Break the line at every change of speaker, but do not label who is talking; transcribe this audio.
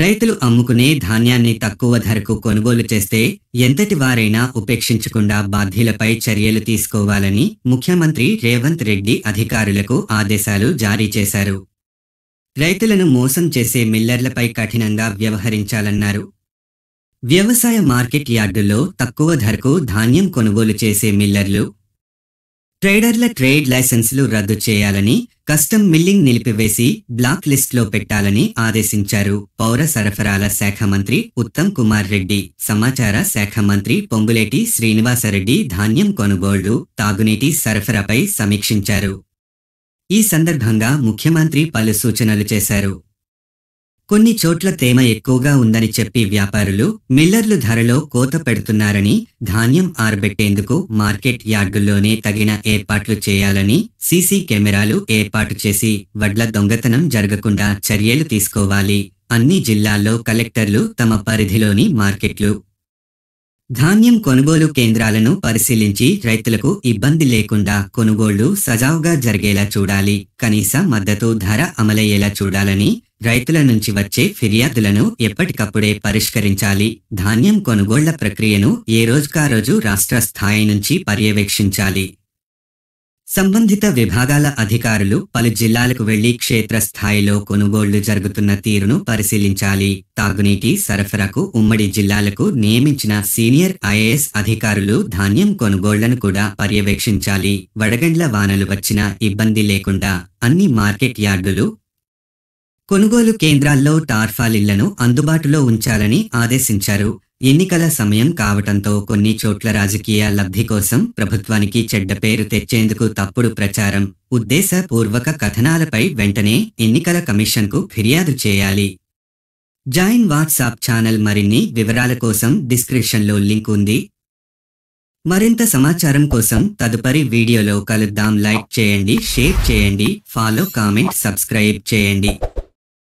రైతులు అమ్ముకునే ధాన్యాన్ని తక్కువ ధరకు కొనుగోలు చేస్తే ఎంతటి వారైనా ఉపేక్షించకుండా బాధ్యులపై చర్యలు తీసుకోవాలని ముఖ్యమంత్రి రేవంత్ రెడ్డి అధికారులకు ఆదేశాలు జారీ చేశారు రైతులను మోసం చేసే మిల్లర్లపై కఠినంగా వ్యవహరించాలన్నారు వ్యవసాయ మార్కెట్ యార్డుల్లో తక్కువ ధరకు ధాన్యం కొనుగోలు చేసే మిల్లర్లు ట్రేడర్ల ట్రేడ్ లైసెన్సులు రద్దు చేయాలని కస్టమ్ మిల్లింగ్ నిలిపివేసి బ్లాక్ లిస్ట్లో పెట్టాలని ఆదేశించారు పౌర సరఫరాల శాఖ మంత్రి ఉత్తమ్ కుమార్ రెడ్డి సమాచార శాఖ మంత్రి పొంగులేటి శ్రీనివాసరెడ్డి ధాన్యం కొనుగోళ్లు తాగునీటి సరఫరాపై సమీక్షించారు ఈ సందర్భంగా ముఖ్యమంత్రి పలు సూచనలు చేశారు కొన్ని చోట్ల తేమ ఎక్కువగా ఉందని చెప్పి వ్యాపారులు మిల్లర్లు ధరలో కోత పెడుతున్నారని ధాన్యం ఆరబెట్టేందుకు మార్కెట్ యార్డుల్లోనే తగిన ఏర్పాట్లు చేయాలని సీసీ కెమెరాలు ఏర్పాటు చేసి వడ్ల దొంగతనం జరగకుండా చర్యలు తీసుకోవాలి అన్ని జిల్లాల్లో కలెక్టర్లు తమ పరిధిలోని మార్కెట్లు ధాన్యం కొనుగోలు కేంద్రాలను పరిశీలించి రైతులకు ఇబ్బంది లేకుండా కొనుగోళ్లు సజావుగా జరిగేలా చూడాలి కనీస మద్దతు ధర అమలయ్యేలా చూడాలని రైతుల నుంచి వచ్చే ఫిర్యాదులను ఎప్పటికప్పుడే పరిష్కరించాలి ధాన్యం కొనుగోళ్ల ప్రక్రియను ఏ రోజుకారోజు రాష్ట్ర స్థాయి నుంచి పర్యవేక్షించాలి సంబంధిత విభాగాల అధికారులు పలు జిల్లాలకు వెళ్లి క్షేత్రస్థాయిలో కొనుగోళ్లు జరుగుతున్న తీరును పరిశీలించాలి తాగునీటి సరఫరాకు ఉమ్మడి జిల్లాలకు నియమించిన సీనియర్ ఐఏఎస్ అధికారులు ధాన్యం కొనుగోళ్లను కూడా పర్యవేక్షించాలి వడగండ్ల వానలు వచ్చినా ఇబ్బంది లేకుండా అన్ని మార్కెట్ యార్డులు కొనుగోలు కేంద్రాల్లో టార్ఫాలిళ్లను అందుబాటులో ఉంచాలని ఆదేశించారు ఎన్నికల సమయం కావటంతో కొన్ని చోట్ల రాజకీయ లబ్ధి కోసం ప్రభుత్వానికి చెడ్డ పేరు తెచ్చేందుకు తప్పుడు ప్రచారం ఉద్దేశపూర్వక కథనాలపై వెంటనే ఎన్నికల కమిషన్కు ఫిర్యాదు చేయాలి జాయిన్ వాట్సాప్ ఛానల్ మరిన్ని వివరాల కోసం డిస్క్రిప్షన్లో లింక్ ఉంది మరింత సమాచారం కోసం తదుపరి వీడియోలో కలుద్దాం లైక్ చేయండి షేర్ చేయండి ఫాలో కామెంట్ సబ్స్క్రైబ్ చేయండి